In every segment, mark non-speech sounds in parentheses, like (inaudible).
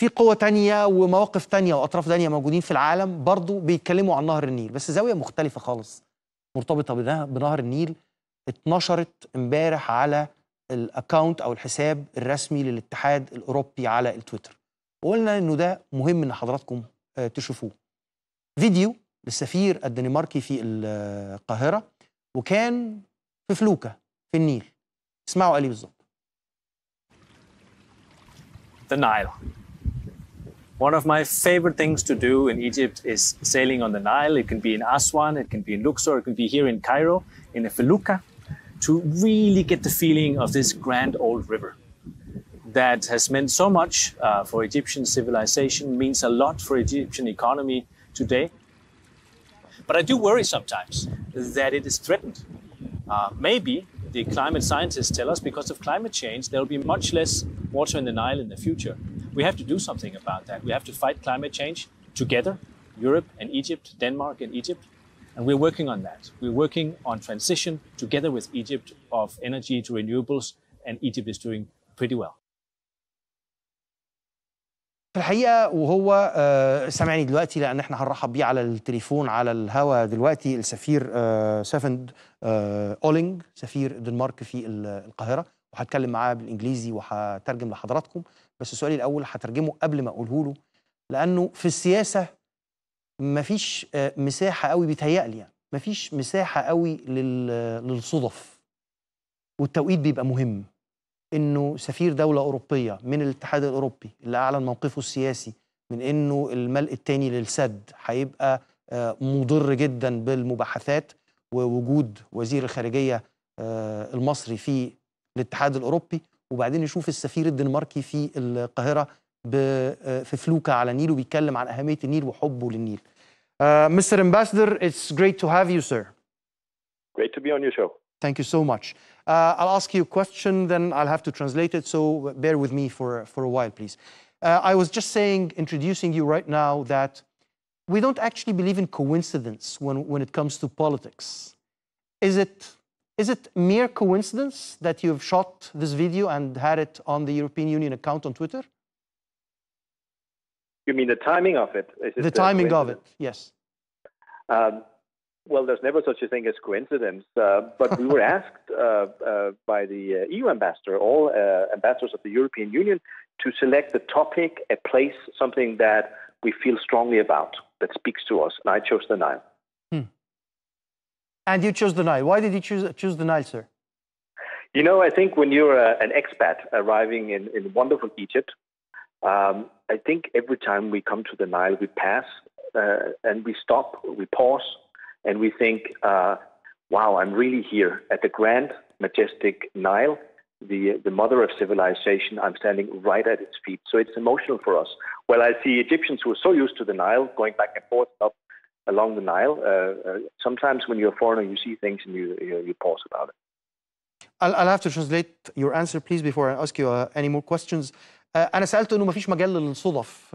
في قوة تانية ومواقف تانية وأطراف تانية موجودين في العالم برضو بيتكلموا عن نهر النيل بس زاوية مختلفة خالص مرتبطة بنهر النيل اتنشرت امبارح على الاكونت او الحساب الرسمي للاتحاد الاوروبي على التويتر وقلنا انه ده مهم ان حضراتكم آه، تشوفوه فيديو للسفير الدنماركي في القاهره وكان في فلوكه في النيل اسمعوا قال إيه بالظبط The Nile. One of my favorite things to do in Egypt is sailing on the Nile. It can be in Aswan, it can be in Luxor, it can be here in Cairo, in a felucca, to really get the feeling of this grand old river that has meant so much uh, for Egyptian civilization, means a lot for Egyptian economy today. But I do worry sometimes that it is threatened. Uh, maybe the climate scientists tell us because of climate change, there will be much less water in the Nile in the future. We have to do something about that. We have to fight climate change together, Europe and Egypt, Denmark and Egypt. And we're working on that. We're working on transition together with Egypt of energy to renewables, and Egypt is doing pretty well. في الحقيقه وهو سامعني دلوقتي لان احنا هنرحب بيه على التليفون على الهوا دلوقتي السفير سيفن اولينج سفير الدنمارك في القاهره وهتكلم معاه بالانجليزي وهترجم لحضراتكم بس سؤالي الاول هترجمه قبل ما اقوله له لانه في السياسه مفيش آه، مساحه قوي بيتهيألي يعني مفيش مساحه قوي للصدف والتوقيت بيبقى مهم انه سفير دوله اوروبيه من الاتحاد الاوروبي اللي اعلن موقفه السياسي من انه الملء الثاني للسد هيبقى آه، مضر جدا بالمباحثات ووجود وزير الخارجيه آه، المصري في الاتحاد الاوروبي وبعدين يشوف السفير الدنماركي في القاهره في فلوكه على النيل وبيتكلم عن اهميه النيل وحبه للنيل. Uh, Mr. Ambassador, it's great to have you, sir. Great to be on your show. Thank you so much. Uh, I'll ask you a question, then I'll have to translate it, so bear with me for, for a while, please. Uh, I was just saying, introducing you right now, that we don't actually believe in coincidence when, when it comes to politics. Is it Is it mere coincidence that you've shot this video and had it on the European Union account on Twitter? You mean the timing of it? it the timing of it, yes. Um, well, there's never such a thing as coincidence, uh, but we were (laughs) asked uh, uh, by the uh, EU ambassador, all uh, ambassadors of the European Union, to select a topic, a place, something that we feel strongly about, that speaks to us, and I chose the Nile. Hmm. And you chose the Nile. Why did you choose, choose the Nile, sir? You know, I think when you're a, an expat arriving in, in wonderful Egypt, um, I think every time we come to the Nile, we pass uh, and we stop, we pause, and we think, uh, wow, I'm really here at the grand, majestic Nile, the, the mother of civilization. I'm standing right at its feet. So it's emotional for us. Well, I see Egyptians who are so used to the Nile, going back and forth, up along the Nile. Uh, sometimes when you're a foreigner, you see things and you, you, you pause about it. I'll, I'll have to translate your answer, please, before I ask you uh, any more questions. انا سالته انه ما فيش مجال للصدف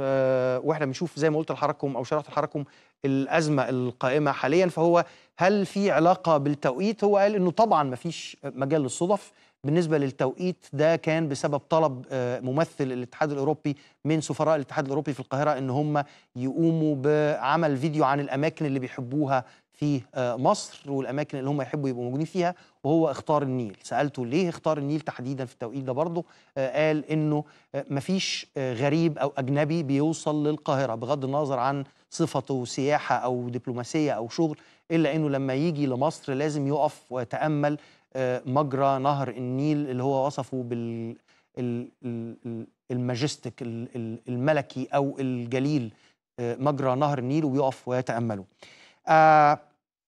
واحنا بنشوف زي ما قلت لحضراتكم او شرحت لحضراتكم الازمه القائمه حاليا فهو هل في علاقه بالتوقيت هو قال انه طبعا ما فيش مجال للصدف بالنسبه للتوقيت ده كان بسبب طلب آه، ممثل الاتحاد الاوروبي من سفراء الاتحاد الاوروبي في القاهره ان هم يقوموا بعمل فيديو عن الاماكن اللي بيحبوها في آه، مصر والاماكن اللي هم يحبوا يبقوا موجودين فيها وهو اختار النيل سالته ليه اختار النيل تحديدا في التوقيت ده برضه آه، قال انه مفيش غريب او اجنبي بيوصل للقاهره بغض النظر عن صفته سياحه او دبلوماسيه او شغل الا انه لما يجي لمصر لازم يقف ويتامل مجرى نهر النيل اللي هو وصفه بال الماجستيك الملكي او الجليل مجرى نهر النيل ويقف ويتامله. Uh,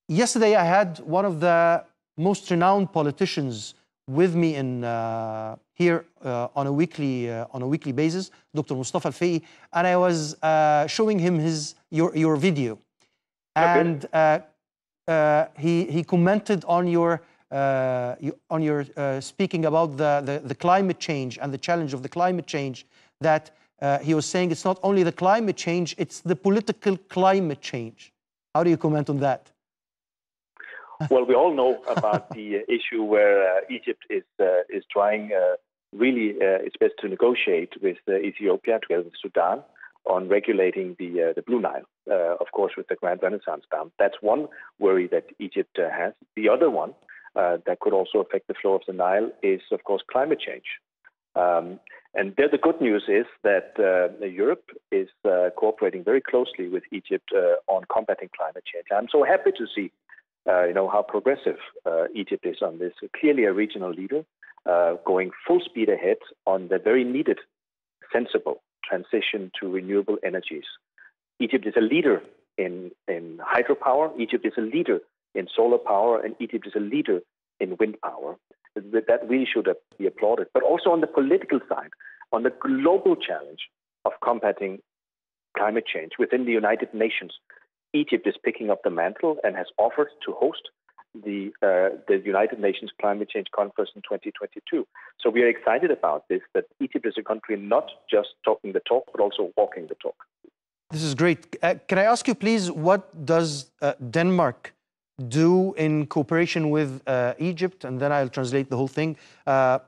yesterday I had one of the most renowned politicians with me in uh, here uh, on a weekly uh, on a weekly basis, Dr. Mustafa Alfei, and I was uh, showing him his your your video, and uh, uh, he he commented on your uh, you, on your uh, speaking about the, the, the, climate change and the challenge of the climate change that uh, he was saying it's not only the climate change, it's the political climate change. How do you comment on that? (laughs) Well, we all know about the (laughs) issue where uh, Egypt is, uh, is trying uh, really its best to negotiate with Ethiopia together with Sudan on regulating the uh, the Blue Nile, uh, of course, with the Grand Renaissance Dam. That's one worry that Egypt uh, has. The other one uh, that could also affect the flow of the Nile is, of course, climate change. Um, and there, the good news is that uh, Europe is uh, cooperating very closely with Egypt uh, on combating climate change. I'm so happy to see, uh, you know, how progressive uh, Egypt is on this. Clearly, a regional leader, going full speed ahead on the very needed, sensible transition to renewable energies. Egypt is a leader in, in hydropower. Egypt is a leader in solar power, and Egypt is a leader in wind power. That really should be applauded. But also on the political side, on the global challenge of combating climate change within the United Nations, Egypt is picking up the mantle and has offered to host the, uh, the United Nations Climate Change Conference in 2022. So we are excited about this, that Egypt is a country not just talking the talk, but also walking the talk. This is great. Uh, can I ask you, please, what does uh, Denmark do in cooperation with uh, Egypt, and then I'll translate the whole thing. Uh,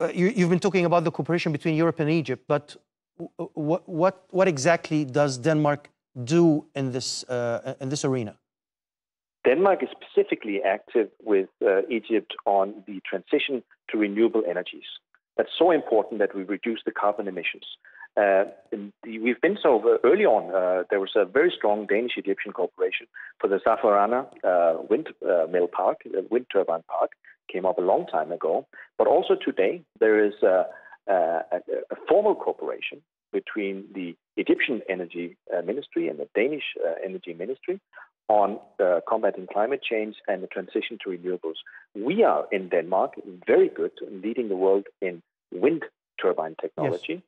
uh you, have been talking about the cooperation between Europe and Egypt, but what, what, what exactly does Denmark do in this, uh, in this arena? Denmark is specifically active with uh, Egypt on the transition to renewable energies. That's so important that we reduce the carbon emissions. Uh, we've been so uh, early on. Uh, there was a very strong Danish Egyptian cooperation for the Safarana uh, wind uh, mill park, uh, wind turbine park, came up a long time ago. But also today, there is a, a, a formal cooperation between the Egyptian Energy Ministry and the Danish Energy Ministry on combating climate change and the transition to renewables. We are in Denmark very good, leading the world in wind turbine technology. Yes.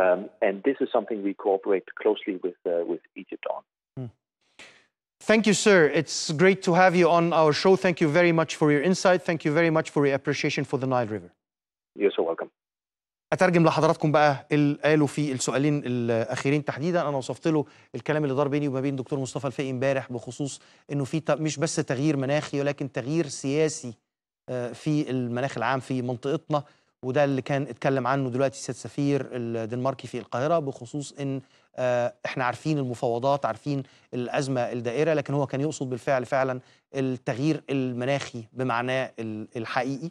Um, and this is something we cooperate closely with, uh, with Egypt on. Hmm. Thank you, sir. It's great to have you on our show. Thank you very much for your insight. Thank you very much for your appreciation for the Nile River. You're so welcome. اترجم لحضراتكم بقى اللي قالوا في السؤالين الاخيرين تحديدا انا وصفت له الكلام اللي دار بيني وما بين دكتور مصطفى الفقي امبارح بخصوص انه في مش بس تغيير مناخي ولكن تغيير سياسي في المناخ العام في منطقتنا وده اللي كان اتكلم عنه دلوقتي السيد سفير الدنماركي في القاهره بخصوص ان آه، احنا عارفين المفاوضات عارفين الازمه الدائره لكن هو كان يقصد بالفعل فعلا التغيير المناخي بمعناه الحقيقي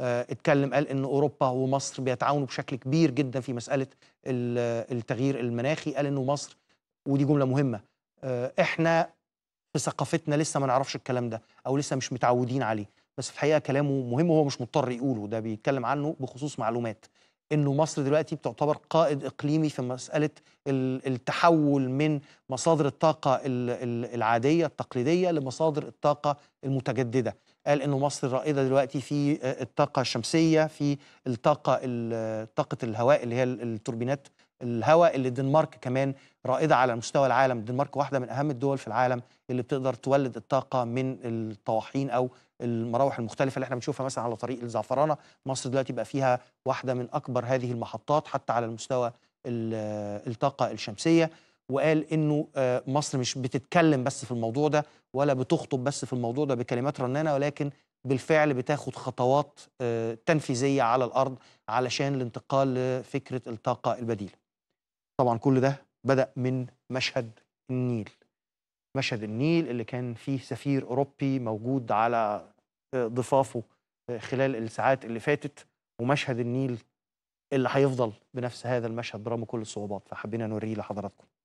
آه، اتكلم قال ان اوروبا ومصر بيتعاونوا بشكل كبير جدا في مساله التغيير المناخي قال انه مصر ودي جمله مهمه آه، احنا في ثقافتنا لسه ما نعرفش الكلام ده او لسه مش متعودين عليه بس في الحقيقه كلامه مهم وهو مش مضطر يقوله ده بيتكلم عنه بخصوص معلومات انه مصر دلوقتي بتعتبر قائد اقليمي في مساله التحول من مصادر الطاقه العاديه التقليديه لمصادر الطاقه المتجدده قال انه مصر رائده دلوقتي في آه، الطاقه الشمسيه في الطاقه آه، طاقه الهواء اللي هي التوربينات الهواء اللي الدنمارك كمان رائده على مستوى العالم الدنمارك واحده من اهم الدول في العالم اللي بتقدر تولد الطاقه من الطواحين او المراوح المختلفه اللي احنا بنشوفها مثلا على طريق الزعفرانه مصر دلوقتي بقى فيها واحده من اكبر هذه المحطات حتى على المستوى آه، الطاقه الشمسيه وقال انه آه، مصر مش بتتكلم بس في الموضوع ده ولا بتخطب بس في الموضوع ده بكلمات رنانه ولكن بالفعل بتاخد خطوات آه، تنفيذيه على الارض علشان الانتقال لفكره الطاقه البديله. طبعا كل ده بدا من مشهد النيل. مشهد النيل اللي كان فيه سفير اوروبي موجود على آه، ضفافه خلال الساعات اللي فاتت ومشهد النيل اللي هيفضل بنفس هذا المشهد برغم كل الصعوبات فحبينا نوريه لحضراتكم.